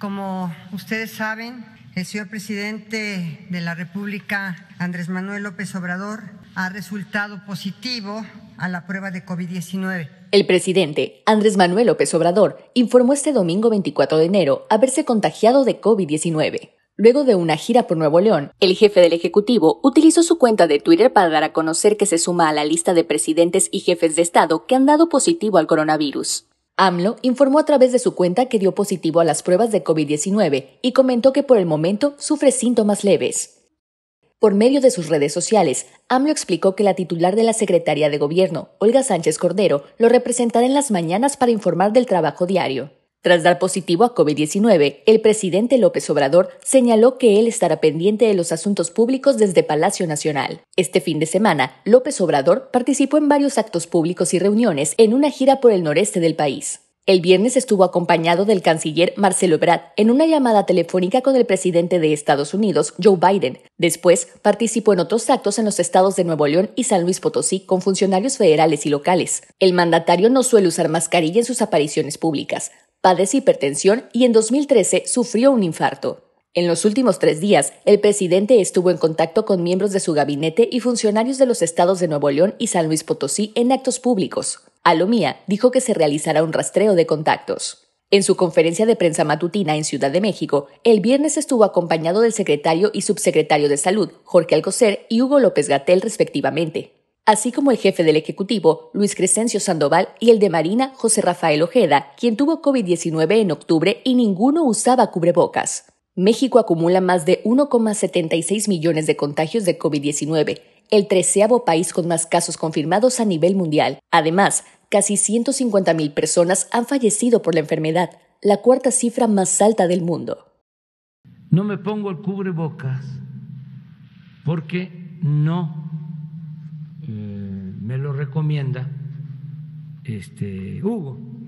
Como ustedes saben, el señor presidente de la República, Andrés Manuel López Obrador, ha resultado positivo a la prueba de COVID-19. El presidente, Andrés Manuel López Obrador, informó este domingo 24 de enero haberse contagiado de COVID-19. Luego de una gira por Nuevo León, el jefe del Ejecutivo utilizó su cuenta de Twitter para dar a conocer que se suma a la lista de presidentes y jefes de Estado que han dado positivo al coronavirus. AMLO informó a través de su cuenta que dio positivo a las pruebas de COVID-19 y comentó que por el momento sufre síntomas leves. Por medio de sus redes sociales, AMLO explicó que la titular de la Secretaría de Gobierno, Olga Sánchez Cordero, lo representará en las mañanas para informar del trabajo diario. Tras dar positivo a COVID-19, el presidente López Obrador señaló que él estará pendiente de los asuntos públicos desde Palacio Nacional. Este fin de semana, López Obrador participó en varios actos públicos y reuniones en una gira por el noreste del país. El viernes estuvo acompañado del canciller Marcelo Ebrard en una llamada telefónica con el presidente de Estados Unidos, Joe Biden. Después participó en otros actos en los estados de Nuevo León y San Luis Potosí con funcionarios federales y locales. El mandatario no suele usar mascarilla en sus apariciones públicas, padece hipertensión y en 2013 sufrió un infarto. En los últimos tres días, el presidente estuvo en contacto con miembros de su gabinete y funcionarios de los estados de Nuevo León y San Luis Potosí en actos públicos. Alomía dijo que se realizará un rastreo de contactos. En su conferencia de prensa matutina en Ciudad de México, el viernes estuvo acompañado del secretario y subsecretario de Salud, Jorge Alcocer y Hugo López Gatel, respectivamente así como el jefe del Ejecutivo, Luis Crescencio Sandoval, y el de Marina, José Rafael Ojeda, quien tuvo COVID-19 en octubre y ninguno usaba cubrebocas. México acumula más de 1,76 millones de contagios de COVID-19, el treceavo país con más casos confirmados a nivel mundial. Además, casi 150.000 personas han fallecido por la enfermedad, la cuarta cifra más alta del mundo. No me pongo el cubrebocas porque no eh, me lo recomienda este, Hugo.